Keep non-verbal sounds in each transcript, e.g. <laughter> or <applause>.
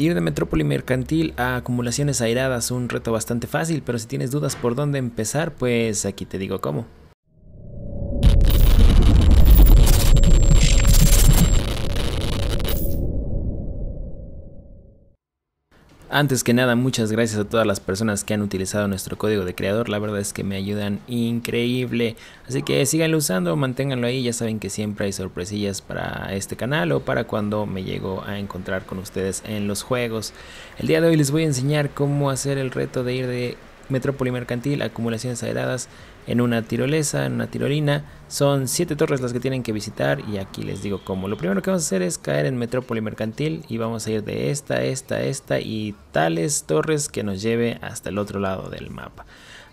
Ir de metrópoli mercantil a acumulaciones airadas, un reto bastante fácil, pero si tienes dudas por dónde empezar, pues aquí te digo cómo. Antes que nada, muchas gracias a todas las personas que han utilizado nuestro código de creador. La verdad es que me ayudan increíble. Así que síganlo usando, manténganlo ahí. Ya saben que siempre hay sorpresillas para este canal o para cuando me llego a encontrar con ustedes en los juegos. El día de hoy les voy a enseñar cómo hacer el reto de ir de Metrópoli Mercantil, acumulaciones aeradas en una tirolesa, en una tirolina. Son siete torres las que tienen que visitar y aquí les digo cómo. Lo primero que vamos a hacer es caer en Metrópoli Mercantil y vamos a ir de esta, esta, esta y tales torres que nos lleve hasta el otro lado del mapa.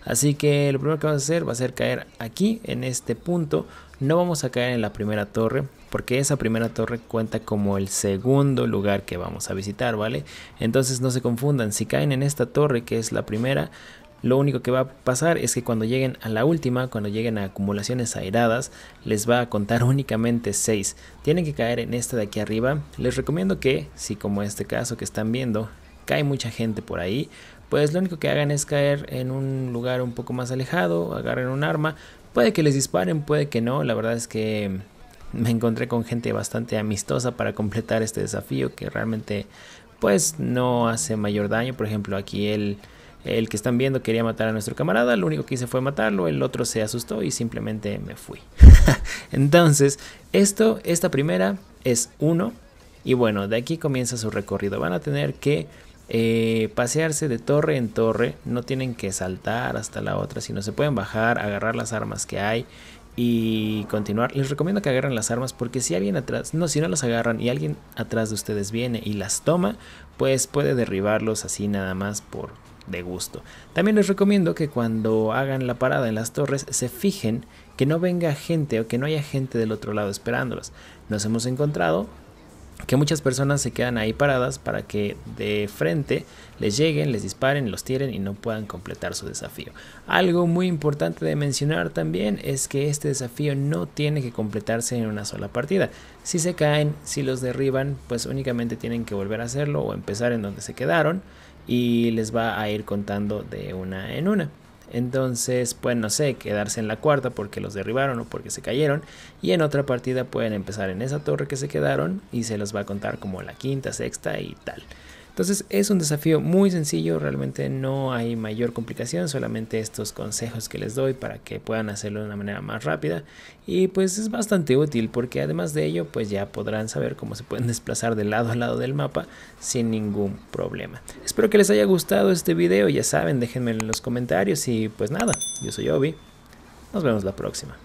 Así que lo primero que vamos a hacer va a ser caer aquí, en este punto. No vamos a caer en la primera torre, porque esa primera torre cuenta como el segundo lugar que vamos a visitar, ¿vale? Entonces no se confundan, si caen en esta torre que es la primera, lo único que va a pasar es que cuando lleguen a la última, cuando lleguen a acumulaciones airadas, les va a contar <laughs> únicamente 6. Tienen que caer en esta de aquí arriba. Les recomiendo que, si como este caso que están viendo, cae mucha gente por ahí, pues lo único que hagan es caer en un lugar un poco más alejado, agarren un arma. Puede que les disparen, puede que no. La verdad es que me encontré con gente bastante amistosa para completar este desafío que realmente pues no hace mayor daño. Por ejemplo, aquí El el que están viendo quería matar a nuestro camarada, lo único que hice fue matarlo, el otro se asustó y simplemente me fui. <laughs> Entonces, esto, esta primera es uno, y bueno, de aquí comienza su recorrido. Van a tener que eh, pasearse de torre en torre, no tienen que saltar hasta la otra, sino se pueden bajar, agarrar las armas que hay y continuar. Les recomiendo que agarren las armas porque si alguien atrás, no, si no las agarran y alguien atrás de ustedes viene y las toma, pues puede derribarlos así nada más por de gusto. También les recomiendo que cuando hagan la parada en las torres se fijen que no venga gente o que no haya gente del otro lado esperándolos. Nos hemos encontrado que muchas personas se quedan ahí paradas para que de frente les lleguen, les disparen, los tiren y no puedan completar su desafío. Algo muy importante de mencionar también es que este desafío no tiene que completarse en una sola partida. Si se caen, si los derriban, pues únicamente tienen que volver a hacerlo o empezar en donde se quedaron y les va a ir contando de una en una. Entonces pueden, no sé, quedarse en la cuarta porque los derribaron o porque se cayeron. Y en otra partida pueden empezar en esa torre que se quedaron y se los va a contar como la quinta, sexta y tal. Entonces es un desafío muy sencillo, realmente no hay mayor complicación, solamente estos consejos que les doy para que puedan hacerlo de una manera más rápida y pues es bastante útil porque además de ello pues ya podrán saber cómo se pueden <laughs> desplazar de lado a lado del mapa sin ningún problema. Espero que les haya gustado este video, ya saben, déjenme en los comentarios y pues nada, yo soy Obi, nos vemos la próxima.